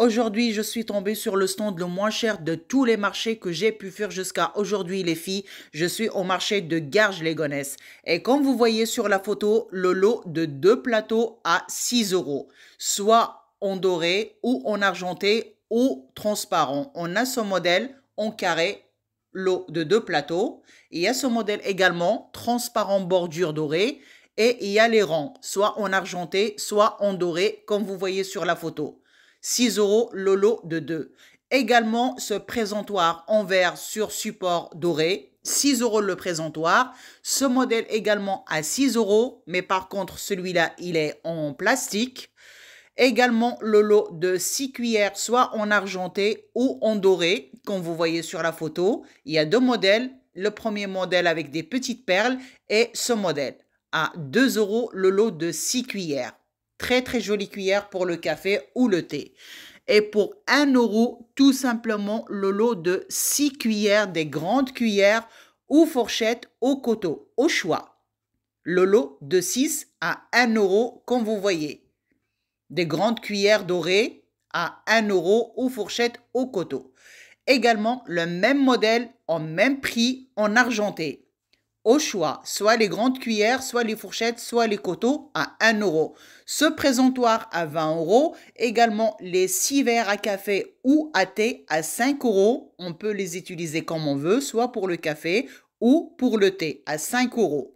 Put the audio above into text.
Aujourd'hui, je suis tombée sur le stand le moins cher de tous les marchés que j'ai pu faire jusqu'à aujourd'hui, les filles. Je suis au marché de garges les Et comme vous voyez sur la photo, le lot de deux plateaux à 6 euros, soit en doré ou en argenté ou transparent. On a ce modèle en carré, lot de deux plateaux. Il y a ce modèle également, transparent bordure dorée. Et il y a les rangs, soit en argenté, soit en doré, comme vous voyez sur la photo. 6 euros le lot de 2. Également ce présentoir en verre sur support doré, 6 euros le présentoir. Ce modèle également à 6 euros, mais par contre celui-là il est en plastique. Également le lot de 6 cuillères, soit en argenté ou en doré, comme vous voyez sur la photo. Il y a deux modèles, le premier modèle avec des petites perles et ce modèle à 2 euros le lot de 6 cuillères. Très très jolie cuillère pour le café ou le thé. Et pour 1 euro, tout simplement le lot de 6 cuillères, des grandes cuillères ou fourchettes au coteau, au choix. Le lot de 6 à 1 euro, comme vous voyez. Des grandes cuillères dorées à 1 euro ou fourchettes au coteau. Également le même modèle, en même prix, en argenté au choix, soit les grandes cuillères, soit les fourchettes, soit les coteaux à 1 euro. Ce présentoir à 20 euros, également les 6 verres à café ou à thé à 5 euros. On peut les utiliser comme on veut, soit pour le café ou pour le thé à 5 euros.